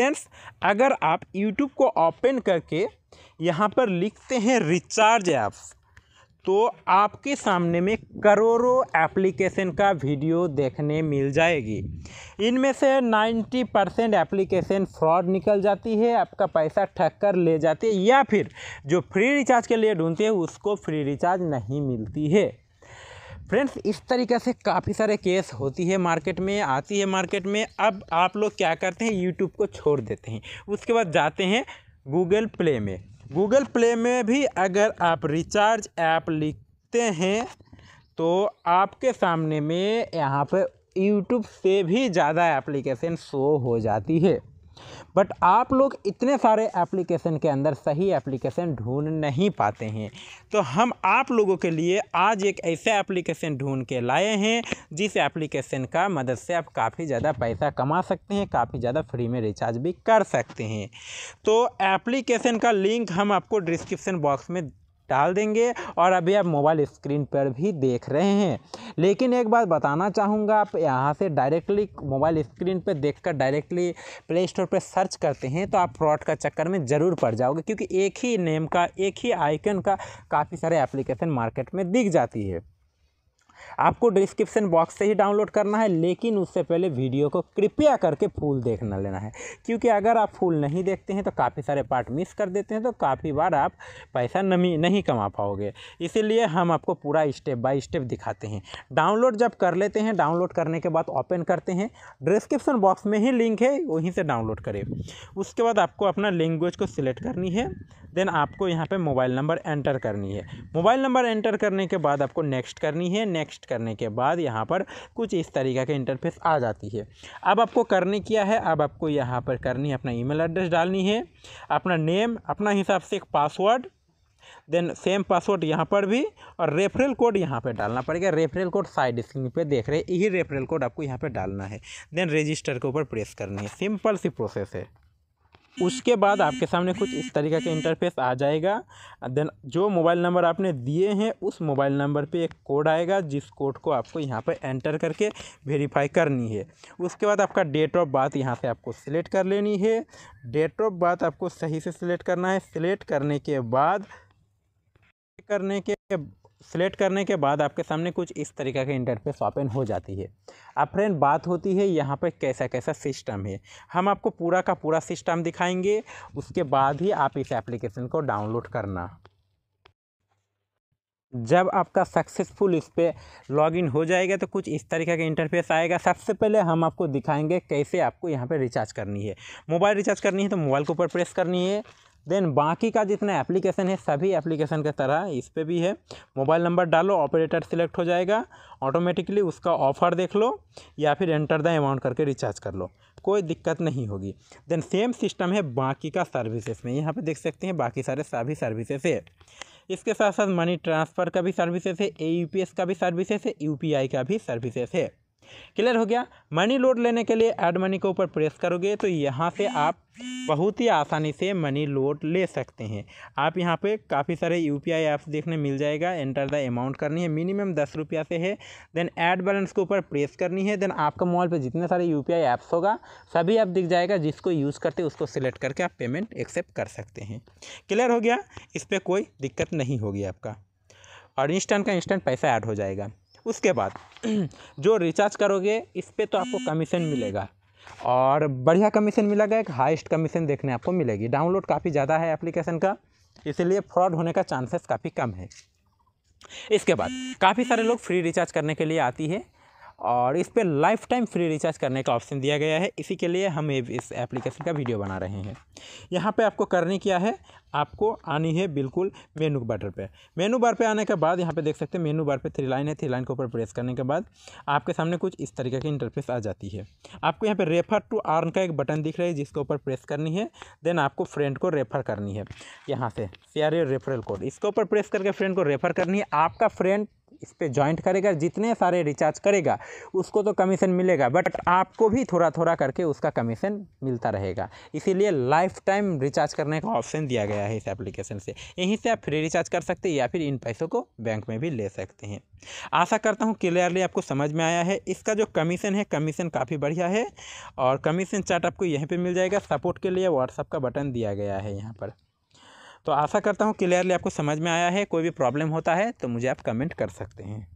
friends अगर आप YouTube को ओपन करके यहाँ पर लिखते हैं रिचार्ज ऐप्स तो आपके सामने में करोड़ों एप्लीकेशन का वीडियो देखने मिल जाएगी इनमें से 90 परसेंट एप्लीकेशन फ्रॉड निकल जाती है आपका पैसा ठग कर ले जाती है या फिर जो फ्री रिचार्ज के लिए ढूंढते हैं उसको फ्री रिचार्ज नहीं मिलती है फ्रेंड्स इस तरीके से काफ़ी सारे केस होती है मार्केट में आती है मार्केट में अब आप लोग क्या करते हैं यूट्यूब को छोड़ देते हैं उसके बाद जाते हैं गूगल प्ले में गूगल प्ले में भी अगर आप रिचार्ज ऐप लिखते हैं तो आपके सामने में यहाँ पर यूट्यूब से भी ज़्यादा एप्लीकेशन शो हो जाती है बट आप लोग इतने सारे एप्लीकेशन के अंदर सही एप्लीकेशन ढूंढ नहीं पाते हैं तो हम आप लोगों के लिए आज एक ऐसा एप्लीकेशन ढूंढ के लाए हैं जिस एप्लीकेशन का मदद से आप काफ़ी ज़्यादा पैसा कमा सकते हैं काफ़ी ज़्यादा फ्री में रिचार्ज भी कर सकते हैं तो एप्लीकेशन का लिंक हम आपको डिस्क्रिप्सन बॉक्स में डाल देंगे और अभी आप मोबाइल स्क्रीन पर भी देख रहे हैं लेकिन एक बात बताना चाहूँगा आप यहाँ से डायरेक्टली मोबाइल स्क्रीन पर देख कर डायरेक्टली प्ले स्टोर पर सर्च करते हैं तो आप फ्रॉड का चक्कर में ज़रूर पड़ जाओगे क्योंकि एक ही नेम का एक ही आइकन का काफ़ी सारे एप्लीकेशन मार्केट में दिख जाती है आपको डिस्क्रिप्शन बॉक्स से ही डाउनलोड करना है लेकिन उससे पहले वीडियो को कृपया करके फूल देखना लेना है क्योंकि अगर आप फूल नहीं देखते हैं तो काफ़ी सारे पार्ट मिस कर देते हैं तो काफ़ी बार आप पैसा नमी नहीं कमा पाओगे इसीलिए हम आपको पूरा स्टेप बाय स्टेप दिखाते हैं डाउनलोड जब कर लेते हैं डाउनलोड करने के बाद ओपन करते हैं डिस्क्रिप्शन बॉक्स में ही लिंक है वहीं से डाउनलोड करें उसके बाद आपको अपना लैंग्वेज को सिलेक्ट करनी है देन आपको यहाँ पर मोबाइल नंबर एंटर करनी है मोबाइल नंबर एंटर करने के बाद आपको नेक्स्ट करनी है नेक्स्ट नेक्स्ट करने के बाद यहाँ पर कुछ इस तरीके के इंटरफेस आ जाती है अब आपको करने किया है अब आपको यहाँ पर करनी है अपना ई एड्रेस डालनी है अपना नेम अपना हिसाब से एक पासवर्ड देन सेम पासवर्ड यहाँ पर भी और रेफरल कोड यहाँ पर डालना पड़ेगा रेफरल कोड साइड स्क्रीन पे देख रहे हैं यही रेफरल कोड आपको यहाँ पर डालना है देन रजिस्टर के ऊपर प्रेस करनी है सिंपल सी प्रोसेस है उसके बाद आपके सामने कुछ इस तरीके का इंटरफेस आ जाएगा देन जो मोबाइल नंबर आपने दिए हैं उस मोबाइल नंबर पे एक कोड आएगा जिस कोड को आपको यहाँ पर एंटर करके वेरीफाई करनी है उसके बाद आपका डेट ऑफ बर्थ यहाँ से आपको सिलेक्ट कर लेनी है डेट ऑफ बर्थ आपको सही से सिलेक्ट करना है सिलेक्ट करने के बाद करने के सेलेक्ट करने के बाद आपके सामने कुछ इस तरीके के इंटरफेस ओपन हो जाती है अब फ्रेंड बात होती है यहाँ पर कैसा कैसा सिस्टम है हम आपको पूरा का पूरा सिस्टम दिखाएंगे उसके बाद ही आप इस एप्लीकेशन को डाउनलोड करना जब आपका सक्सेसफुल इस पर लॉगिन हो जाएगा तो कुछ इस तरीके का इंटरफेस आएगा सबसे पहले हम आपको दिखाएंगे कैसे आपको यहाँ पर रिचार्ज करनी है मोबाइल रिचार्ज करनी है तो मोबाइल के ऊपर प्रेस करनी है देन बाकी का जितना एप्लीकेशन है सभी एप्लीकेशन के तरह इस पर भी है मोबाइल नंबर डालो ऑपरेटर सिलेक्ट हो जाएगा ऑटोमेटिकली उसका ऑफर देख लो या फिर एंटर द अमाउंट करके रिचार्ज कर लो कोई दिक्कत नहीं होगी देन सेम सिस्टम है बाकी का सर्विसेज में यहाँ पे देख सकते हैं बाकी सारे सभी सर्विसेज है इसके साथ साथ मनी ट्रांसफ़र का भी सर्विसेज है ए का भी सर्विसेज है यू का भी सर्विसेज है क्लियर हो गया मनी लोड लेने के लिए ऐड मनी के ऊपर प्रेस करोगे तो यहाँ से आप बहुत ही आसानी से मनी लोड ले सकते हैं आप यहाँ पे काफ़ी सारे यू पी आई ऐप्स देखने मिल जाएगा एंटर द अमाउंट करनी है मिनिमम दस रुपया से है देन ऐड बैलेंस के ऊपर प्रेस करनी है देन आपका मोबाइल पे जितने सारे यू पी आई ऐप्स होगा सभी ऐप दिख जाएगा जिसको यूज़ करते उसको सिलेक्ट करके आप पेमेंट एक्सेप्ट कर सकते हैं क्लियर हो गया इस पर कोई दिक्कत नहीं होगी आपका और इंस्टेंट का इंस्टेंट पैसा ऐड हो जाएगा उसके बाद जो रिचार्ज करोगे इस पर तो आपको कमीशन मिलेगा और बढ़िया कमीशन मिलेगा एक हाइस्ट कमीशन देखने आपको मिलेगी डाउनलोड काफ़ी ज़्यादा है एप्लीकेशन का इसलिए फ्रॉड होने का चांसेस काफ़ी कम है इसके बाद काफ़ी सारे लोग फ्री रिचार्ज करने के लिए आती है और इस पर लाइफ टाइम फ्री रिचार्ज करने का ऑप्शन दिया गया है इसी के लिए हम इस एप्लीकेशन का वीडियो बना रहे हैं यहाँ पे आपको करनी क्या है आपको आनी है बिल्कुल मेनू बटर पे मेनू बार पे आने के बाद यहाँ पे देख सकते हैं मेनू बार पे थ्री लाइन है थ्री लाइन के ऊपर प्रेस करने के बाद आपके सामने कुछ इस तरीके की इंटरफेस आ जाती है आपको यहाँ पर रेफर टू आर्न का एक बटन दिख रहा है जिसके ऊपर प्रेस करनी है देन आपको फ्रेंड को रेफर करनी है यहाँ से सी रेफरल कोड इसके ऊपर प्रेस करके फ्रेंड को रेफर करनी है आपका फ्रेंड इस पर ज्वाइंट करेगा जितने सारे रिचार्ज करेगा उसको तो कमीशन मिलेगा बट आपको भी थोड़ा थोड़ा करके उसका कमीशन मिलता रहेगा इसीलिए लाइफ टाइम रिचार्ज करने का ऑप्शन दिया गया है इस एप्लीकेशन से यहीं से आप फ्री रिचार्ज कर सकते हैं या फिर इन पैसों को बैंक में भी ले सकते हैं आशा करता हूँ क्लियरली आपको समझ में आया है इसका जो कमीशन है कमीशन काफ़ी बढ़िया है और कमीशन चार्ट आपको यहीं पर मिल जाएगा सपोर्ट के लिए व्हाट्सअप का बटन दिया गया है यहाँ पर तो आशा करता हूँ क्लियरली आपको समझ में आया है कोई भी प्रॉब्लम होता है तो मुझे आप कमेंट कर सकते हैं